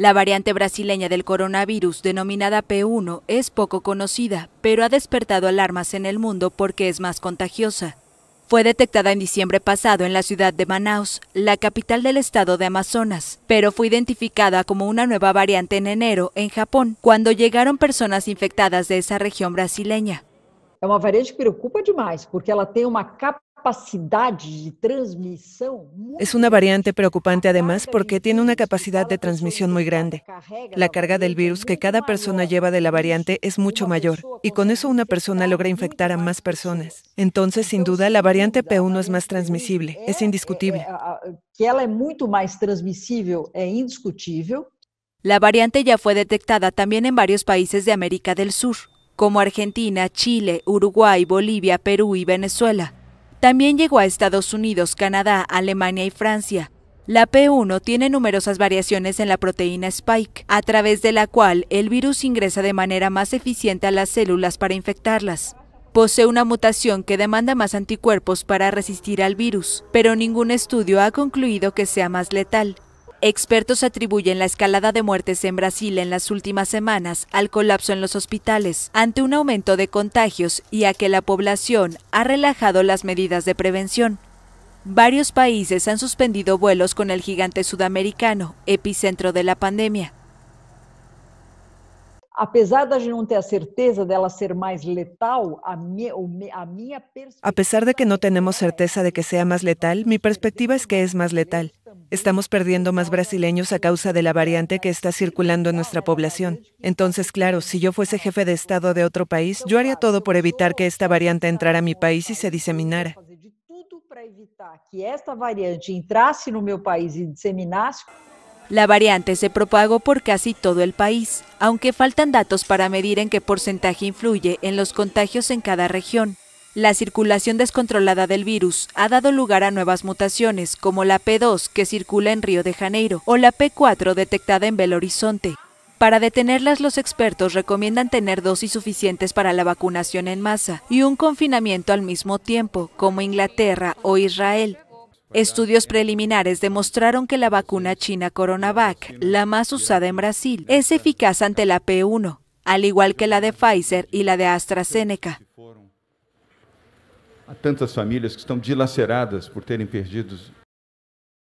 La variante brasileña del coronavirus, denominada P1, es poco conocida, pero ha despertado alarmas en el mundo porque es más contagiosa. Fue detectada en diciembre pasado en la ciudad de Manaus, la capital del estado de Amazonas, pero fue identificada como una nueva variante en enero en Japón, cuando llegaron personas infectadas de esa región brasileña. que preocupa porque es una variante preocupante además porque tiene una capacidad de transmisión muy grande. La carga del virus que cada persona lleva de la variante es mucho mayor y con eso una persona logra infectar a más personas. Entonces, sin duda, la variante P1 es más transmisible, es indiscutible. Eh, que mucho más transmisible, es indiscutible. La variante ya fue detectada también en varios países de América del Sur, como Argentina, Chile, Uruguay, Bolivia, Perú y Venezuela. También llegó a Estados Unidos, Canadá, Alemania y Francia. La P1 tiene numerosas variaciones en la proteína spike, a través de la cual el virus ingresa de manera más eficiente a las células para infectarlas. Posee una mutación que demanda más anticuerpos para resistir al virus, pero ningún estudio ha concluido que sea más letal. Expertos atribuyen la escalada de muertes en Brasil en las últimas semanas al colapso en los hospitales, ante un aumento de contagios y a que la población ha relajado las medidas de prevención. Varios países han suspendido vuelos con el gigante sudamericano, epicentro de la pandemia. A pesar de que no tenemos certeza de que sea más letal, mi perspectiva es que es más letal. Estamos perdiendo más brasileños a causa de la variante que está circulando en nuestra población. Entonces, claro, si yo fuese jefe de Estado de otro país, yo haría todo por evitar que esta variante entrara a mi país y se diseminara. La variante se propagó por casi todo el país, aunque faltan datos para medir en qué porcentaje influye en los contagios en cada región. La circulación descontrolada del virus ha dado lugar a nuevas mutaciones, como la P2 que circula en Río de Janeiro o la P4 detectada en Belo Horizonte. Para detenerlas, los expertos recomiendan tener dosis suficientes para la vacunación en masa y un confinamiento al mismo tiempo, como Inglaterra o Israel. Estudios preliminares demostraron que la vacuna china Coronavac, la más usada en Brasil, es eficaz ante la P1, al igual que la de Pfizer y la de AstraZeneca. Há tantas famílias que estão dilaceradas por terem perdido